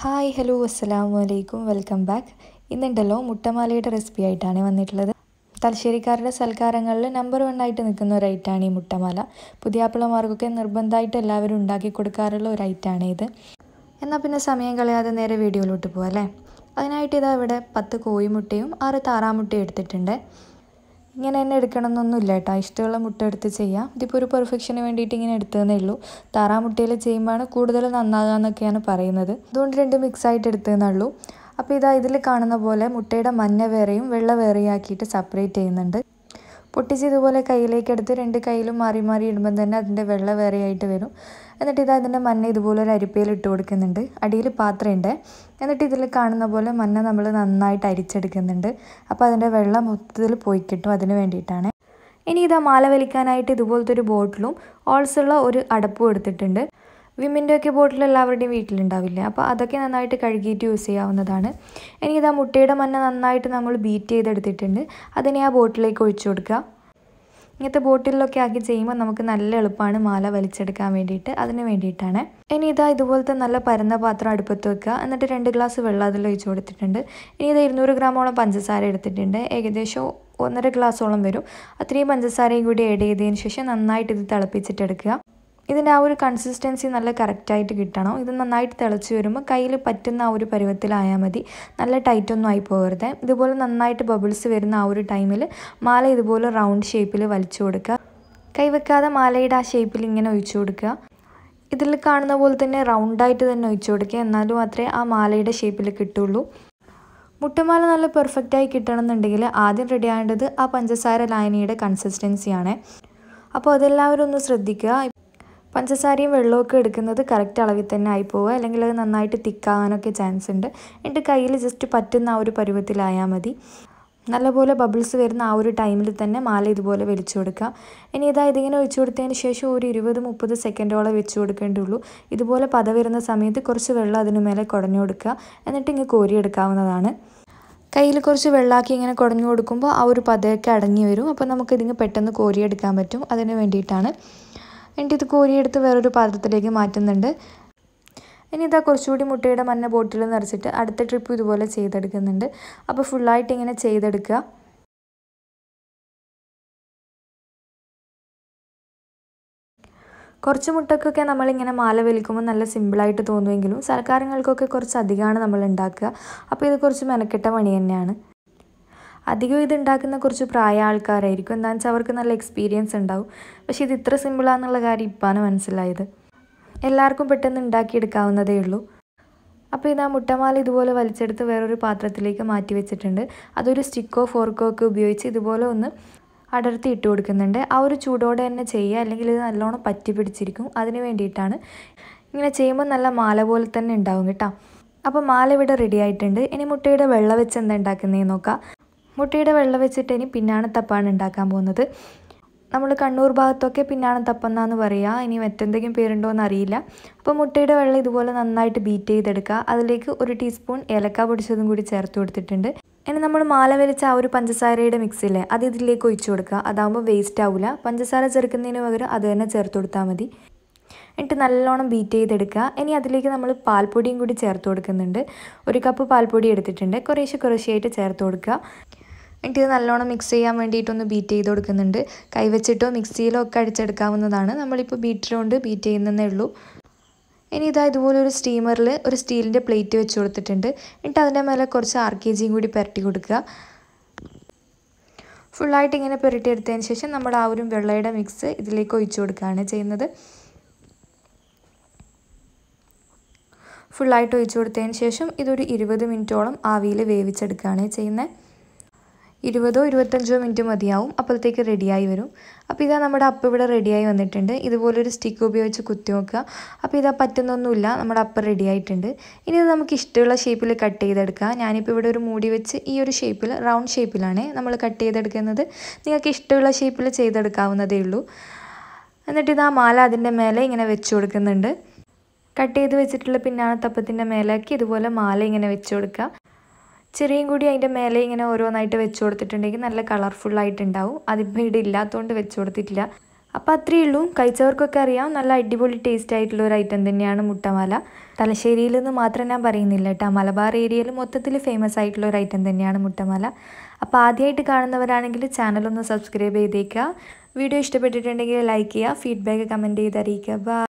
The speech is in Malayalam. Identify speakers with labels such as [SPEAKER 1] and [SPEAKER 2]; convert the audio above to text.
[SPEAKER 1] ഹായ് ഹലോ അസ്സാം വലൈക്കും വെൽക്കം ബാക്ക് ഇന്നുണ്ടല്ലോ മുട്ടമാലയുടെ റെസിപ്പി ആയിട്ടാണ് വന്നിട്ടുള്ളത് തലശ്ശേരിക്കാരുടെ സൽക്കാരങ്ങളിൽ നമ്പർ വൺ ആയിട്ട് നിൽക്കുന്ന ഒരു ഐറ്റാണ് ഈ മുട്ടമാല പുതിയാപ്പിളമാർക്കൊക്കെ നിർബന്ധമായിട്ട് എല്ലാവരും ഉണ്ടാക്കി കൊടുക്കാറുള്ള ഒരു ഐറ്റാണ് ഇത് എന്നാൽ പിന്നെ സമയം കളയാതെ നേരെ വീഡിയോയിലോട്ട് പോകാം അല്ലേ അതിനായിട്ട് ഇതാ ഇവിടെ പത്ത് കോഴിമുട്ടയും ആറ് താറാമുട്ടയും എടുത്തിട്ടുണ്ട് ഇങ്ങനെ തന്നെ ഇല്ല കേട്ടോ ഇഷ്ടമുള്ള മുട്ട എടുത്ത് ചെയ്യാം ഇതിപ്പോൾ ഒരു പെർഫെക്ഷന് വേണ്ടിയിട്ട് ഇങ്ങനെ എടുത്തതെന്നേ ഉള്ളൂ താറാമുട്ടയിൽ ചെയ്യുമ്പോൾ കൂടുതൽ നന്നാകുക എന്നൊക്കെയാണ് പറയുന്നത് അതുകൊണ്ട് രണ്ട് മിക്സ് ആയിട്ട് ഉള്ളൂ അപ്പോൾ ഇതാ ഇതിൽ കാണുന്ന പോലെ മുട്ടയുടെ മഞ്ഞ വേറെയും വെള്ള വേറെയും ആക്കിയിട്ട് സെപ്പറേറ്റ് ചെയ്യുന്നുണ്ട് ഇതുപോലെ കയ്യിലേക്ക് എടുത്ത് രണ്ട് കയ്യിലും മാറി മാറി ഇടുമ്പോൾ തന്നെ അതിൻ്റെ വെള്ള വേറെ ആയിട്ട് വരും എന്നിട്ട് ഇത് അതിൻ്റെ മഞ്ഞ ഇതുപോലെ ഒരു അരിപ്പയിൽ ഇട്ട് കൊടുക്കുന്നുണ്ട് അടിയിൽ പാത്രമുണ്ട് എന്നിട്ട് ഇതിൽ കാണുന്ന പോലെ മഞ്ഞ നമ്മൾ നന്നായിട്ട് അരിച്ചെടുക്കുന്നുണ്ട് അപ്പോൾ അതിൻ്റെ വെള്ളം മൊത്തത്തിൽ പോയി കിട്ടും അതിന് വേണ്ടിയിട്ടാണ് ഇനി ഇതാ മാല വലിക്കാനായിട്ട് ഇതുപോലത്തെ ഒരു ബോട്ടിലും ഓൾസുള്ള ഒരു അടപ്പും എടുത്തിട്ടുണ്ട് ഒക്കെ ബോട്ടിൽ എല്ലാവരുടെയും വീട്ടിലുണ്ടാവില്ല അപ്പോൾ അതൊക്കെ നന്നായിട്ട് കഴുകിയിട്ട് യൂസ് ചെയ്യാവുന്നതാണ് ഇനിയിതാ മുട്ടയുടെ മഞ്ഞ നന്നായിട്ട് നമ്മൾ ബീറ്റ് ചെയ്തെടുത്തിട്ടുണ്ട് അതിനെ ആ ബോട്ടിലേക്ക് ഒഴിച്ചു കൊടുക്കുക ഇങ്ങനത്തെ ബോട്ടിലൊക്കെ ആക്കി ചെയ്യുമ്പോൾ നമുക്ക് നല്ല എളുപ്പമാണ് മാല വലിച്ചെടുക്കാൻ വേണ്ടിയിട്ട് അതിന് വേണ്ടിയിട്ടാണ് ഇനി ഇതാ ഇതുപോലത്തെ നല്ല പരന്ന പാത്രം അടുപ്പത്ത് വെക്കുക എന്നിട്ട് രണ്ട് ഗ്ലാസ് വെള്ളം അതിൽ ഒഴിച്ചു കൊടുത്തിട്ടുണ്ട് ഇനി ഇത് ഇരുന്നൂറ് ഗ്രാമോളം പഞ്ചസാര എടുത്തിട്ടുണ്ട് ഏകദേശം ഒന്നര ഗ്ലാസോളം വരും അത്രയും പഞ്ചസാരയും കൂടി ഏഡ് ചെയ്തതിന് ശേഷം നന്നായിട്ട് ഇത് തിളപ്പിച്ചിട്ടെടുക്കുക ഇതിൻ്റെ ആ ഒരു കൺസിസ്റ്റൻസി നല്ല കറക്റ്റായിട്ട് കിട്ടണം ഇത് നന്നായിട്ട് തിളച്ച് വരുമ്പോൾ കയ്യിൽ പറ്റുന്ന ആ ഒരു പരുവത്തിലായാൽ മതി നല്ല ടൈറ്റൊന്നും ആയി പോകരുത് ഇതുപോലെ നന്നായിട്ട് ബബിൾസ് വരുന്ന ആ ഒരു ടൈമിൽ മാല ഇതുപോലെ റൗണ്ട് ഷേപ്പിൽ വലിച്ചു കൊടുക്കുക കൈവെക്കാതെ മാലയുടെ ആ ഷേപ്പിൽ ഇങ്ങനെ ഒഴിച്ചു കൊടുക്കുക ഇതിൽ കാണുന്ന പോലെ തന്നെ റൗണ്ടായിട്ട് തന്നെ ഒഴിച്ചു കൊടുക്കുക എന്നാലും മാത്രമേ ആ മാലയുടെ ഷേപ്പിൽ കിട്ടുള്ളൂ മുട്ടമാല നല്ല പെർഫെക്റ്റായി കിട്ടണമെന്നുണ്ടെങ്കിൽ ആദ്യം റെഡി ആവേണ്ടത് ആ പഞ്ചസാര ലായനിയുടെ കൺസിസ്റ്റൻസിയാണ് അപ്പോൾ അതെല്ലാവരും ഒന്ന് ശ്രദ്ധിക്കുക പഞ്ചസാരയും വെള്ളമൊക്കെ എടുക്കുന്നത് കറക്റ്റ് അളവിൽ തന്നെ ആയി പോവുക അല്ലെങ്കിൽ അത് നന്നായിട്ട് തിക്കാകാനൊക്കെ ചാൻസ് ഉണ്ട് എന്നിട്ട് കയ്യിൽ ജസ്റ്റ് പറ്റുന്ന ആ ഒരു പരുവത്തിലായാൽ മതി നല്ലപോലെ ബബിൾസ് വരുന്ന ആ ഒരു ടൈമിൽ തന്നെ മാല ഇതുപോലെ വലിച്ചു കൊടുക്കുക ഇനി ഇതാ ഇതിങ്ങനെ ഒഴിച്ചു കൊടുത്തതിന് ശേഷം ഒരു ഇരുപത് മുപ്പത് സെക്കൻഡോളം വെച്ച് കൊടുക്കേണ്ടുള്ളൂ ഇതുപോലെ പത വരുന്ന സമയത്ത് കുറച്ച് വെള്ളം അതിന് മേലെ കുടഞ്ഞു കൊടുക്കുക എന്നിട്ട് ഇങ്ങനെ കോരിയെടുക്കാവുന്നതാണ് കയ്യിൽ കുറച്ച് വെള്ളമാക്കി ഇങ്ങനെ കുടഞ്ഞു കൊടുക്കുമ്പോൾ ആ ഒരു പതയൊക്കെ അടങ്ങി വരും അപ്പോൾ നമുക്കിതിങ്ങ് പെട്ടെന്ന് കോരിയെടുക്കാൻ പറ്റും അതിന് വേണ്ടിയിട്ടാണ് എന്നിട്ട് ഇത് കോരിയെടുത്ത് വേറൊരു പാത്രത്തിലേക്ക് മാറ്റുന്നുണ്ട് ഇനി ഇതാ കുറച്ചുകൂടി മുട്ടയുടെ മഞ്ഞ ബോട്ടിൽ നിറച്ചിട്ട് അടുത്ത ട്രിപ്പ് ഇതുപോലെ ചെയ്തെടുക്കുന്നുണ്ട് അപ്പോൾ ഫുള്ളായിട്ട് ഇങ്ങനെ ചെയ്തെടുക്കുക കുറച്ച് മുട്ടക്കൊക്കെ നമ്മളിങ്ങനെ മാല വലിക്കുമ്പോൾ നല്ല സിമ്പിളായിട്ട് തോന്നുമെങ്കിലും സൽക്കാരങ്ങൾക്കൊക്കെ കുറച്ച് അധികമാണ് നമ്മൾ ഉണ്ടാക്കുക അപ്പോൾ ഇത് കുറച്ച് മെനക്കെട്ട പണി തന്നെയാണ് അധികം ഇത് ഉണ്ടാക്കുന്ന കുറച്ച് പ്രായ ആൾക്കാരായിരിക്കും എന്താണെന്ന് വെച്ചാൽ അവർക്ക് നല്ല എക്സ്പീരിയൻസ് ഉണ്ടാവും പക്ഷെ ഇത് ഇത്ര സിമ്പിളാന്നുള്ള കാര്യം ഇപ്പാണ് മനസ്സിലായത് എല്ലാവർക്കും പെട്ടെന്ന് ഉണ്ടാക്കിയെടുക്കാവുന്നതേ ഉള്ളൂ അപ്പോൾ ഇത് ആ മുട്ടമാല ഇതുപോലെ വലിച്ചെടുത്ത് വേറൊരു പാത്രത്തിലേക്ക് മാറ്റി വെച്ചിട്ടുണ്ട് അതൊരു സ്റ്റിക്കോ ഫോർക്കോ ഒക്കെ ഉപയോഗിച്ച് ഇതുപോലെ ഒന്ന് അടർത്തി ഇട്ട് കൊടുക്കുന്നുണ്ട് ആ ഒരു ചൂടോടെ തന്നെ ചെയ്യുക അല്ലെങ്കിൽ ഇത് നല്ലോണം പറ്റി പിടിച്ചിരിക്കും അതിന് വേണ്ടിയിട്ടാണ് ഇങ്ങനെ ചെയ്യുമ്പോൾ നല്ല മാല പോലെ തന്നെ ഉണ്ടാവും കേട്ടോ അപ്പോൾ മാല ഇവിടെ റെഡി ആയിട്ടുണ്ട് ഇനി മുട്ടയുടെ വെള്ള വെച്ച് എന്താ ഉണ്ടാക്കുന്നതെന്ന് നോക്കാം മുട്ടയുടെ വെള്ളം വെച്ചിട്ട് ഇനി പിന്നാണത്തപ്പാണ് ഉണ്ടാക്കാൻ പോകുന്നത് നമ്മൾ കണ്ണൂർ ഭാഗത്തൊക്കെ പിന്നാണ് പറയുക ഇനി മറ്റെന്തെങ്കിലും പേരുണ്ടോ അറിയില്ല അപ്പോൾ മുട്ടയുടെ വെള്ളം ഇതുപോലെ നന്നായിട്ട് ബീറ്റ് ചെയ്തെടുക്കുക അതിലേക്ക് ഒരു ടീസ്പൂൺ ഏലക്ക പൊടിച്ചതും കൂടി ചേർത്ത് കൊടുത്തിട്ടുണ്ട് ഇനി നമ്മൾ മാല വലിച്ച ആ ഒരു പഞ്ചസാരയുടെ മിക്സിലെ അത് ഇതിലേക്ക് ഒഴിച്ചു കൊടുക്കുക അതാകുമ്പോൾ വേസ്റ്റ് ആവില്ല പഞ്ചസാര ചേർക്കുന്നതിന് പകരം അത് തന്നെ ചേർത്ത് കൊടുത്താൽ മതി എന്നിട്ട് നല്ലോണം ബീറ്റ് ചെയ്തെടുക്കുക ഇനി അതിലേക്ക് നമ്മൾ പാൽപ്പൊടിയും കൂടി ചേർത്ത് കൊടുക്കുന്നുണ്ട് ഒരു കപ്പ് പാൽപ്പൊടി എടുത്തിട്ടുണ്ട് കുറേശ്ശെ കുറേശ്ശെയായിട്ട് ചേർത്ത് കൊടുക്കുക ഇത് നല്ലോണം മിക്സ് ചെയ്യാൻ വേണ്ടിയിട്ടൊന്ന് ബീറ്റ് ചെയ്ത് കൊടുക്കുന്നുണ്ട് കൈവച്ചിട്ടോ മിക്സിയിലോ ഒക്കെ അടിച്ചെടുക്കാവുന്നതാണ് നമ്മളിപ്പോൾ ബീറ്ററുകൊണ്ട് ബീറ്റ് ചെയ്യുന്നതേ ഉള്ളൂ ഇനി ഇതാ ഇതുപോലെ ഒരു സ്റ്റീമറിൽ ഒരു സ്റ്റീലിൻ്റെ പ്ലേറ്റ് വെച്ച് കൊടുത്തിട്ടുണ്ട് എന്നിട്ട് അതിൻ്റെ മേലെ കുറച്ച് ആർ കെ ജിയും കൂടി പുരട്ടി കൊടുക്കുക ഫുള്ളായിട്ട് ഇങ്ങനെ പുരട്ടി എടുത്തതിന് ശേഷം നമ്മുടെ ആ ഒരു വെള്ളയുടെ മിക്സ് ഇതിലേക്ക് ഒഴിച്ചു കൊടുക്കുകയാണ് ചെയ്യുന്നത് ഫുള്ളായിട്ട് ഒഴിച്ചു കൊടുത്തതിന് ശേഷം ഇതൊരു ഇരുപത് മിനിറ്റോളം ആവിയിൽ വേവിച്ചെടുക്കുകയാണ് ചെയ്യുന്നത് ഇരുപതോ ഇരുപത്തഞ്ചോ മിനിറ്റ് മതിയാവും അപ്പോഴത്തേക്ക് റെഡിയായി വരും അപ്പോൾ ഇതാ നമ്മുടെ അപ്പം ഇവിടെ റെഡിയായി വന്നിട്ടുണ്ട് ഇതുപോലൊരു സ്റ്റിക്ക് ഉപയോഗിച്ച് കുത്തി നോക്കുക അപ്പോൾ ഇതാ പറ്റുന്നൊന്നുമില്ല നമ്മുടെ അപ്പം റെഡിയായിട്ടുണ്ട് ഇനി ഇത് നമുക്ക് ഇഷ്ടമുള്ള ഷേപ്പിൽ കട്ട് ചെയ്തെടുക്കുക ഞാനിപ്പോൾ ഇവിടെ ഒരു മൂടി വെച്ച് ഈ ഒരു ഷേപ്പിൽ റൗണ്ട് ഷേപ്പിലാണ് നമ്മൾ കട്ട് ചെയ്തെടുക്കുന്നത് നിങ്ങൾക്ക് ഇഷ്ടമുള്ള ഷേപ്പിൽ ചെയ്തെടുക്കാവുന്നതേ ഉള്ളൂ എന്നിട്ട് ഇത് ആ മാല അതിൻ്റെ മേലെ ഇങ്ങനെ വെച്ചു കൊടുക്കുന്നുണ്ട് കട്ട് ചെയ്ത് വെച്ചിട്ടുള്ള പിന്നാണത്തപ്പത്തിൻ്റെ മേലേക്ക് ഇതുപോലെ മാല ഇങ്ങനെ വെച്ചു കൊടുക്കുക ചെറിയും കൂടി അതിൻ്റെ മേലെ ഇങ്ങനെ ഓരോന്നായിട്ട് വെച്ച് കൊടുത്തിട്ടുണ്ടെങ്കിൽ നല്ല കളർഫുള്ളായിട്ടുണ്ടാവും അതിപ്പോൾ ഇവിടെ ഇല്ലാത്തതുകൊണ്ട് വെച്ച് കൊടുത്തിട്ടില്ല അപ്പം അത്രയേ ഉള്ളൂ കഴിച്ചവർക്കൊക്കെ അറിയാം നല്ല അടിപൊളി ടേസ്റ്റ് ആയിട്ടുള്ള ഒരു ഐറ്റം തന്നെയാണ് മുട്ടമാല തലശ്ശേരിയിൽ നിന്ന് മാത്രം ഞാൻ പറയുന്നില്ല കേട്ടോ മലബാർ ഏരിയയിൽ മൊത്തത്തിൽ ഫേമസ് ആയിട്ടുള്ള ഒരു ഐറ്റം തന്നെയാണ് മുട്ടമാല അപ്പോൾ ആദ്യമായിട്ട് കാണുന്നവരാണെങ്കിൽ ചാനലൊന്ന് സബ്സ്ക്രൈബ് ചെയ്തേക്കുക വീഡിയോ ഇഷ്ടപ്പെട്ടിട്ടുണ്ടെങ്കിൽ ലൈക്ക് ചെയ്യുക ഫീഡ്ബാക്ക് കമൻറ്റ് ചെയ്ത് അറിയിക്കുക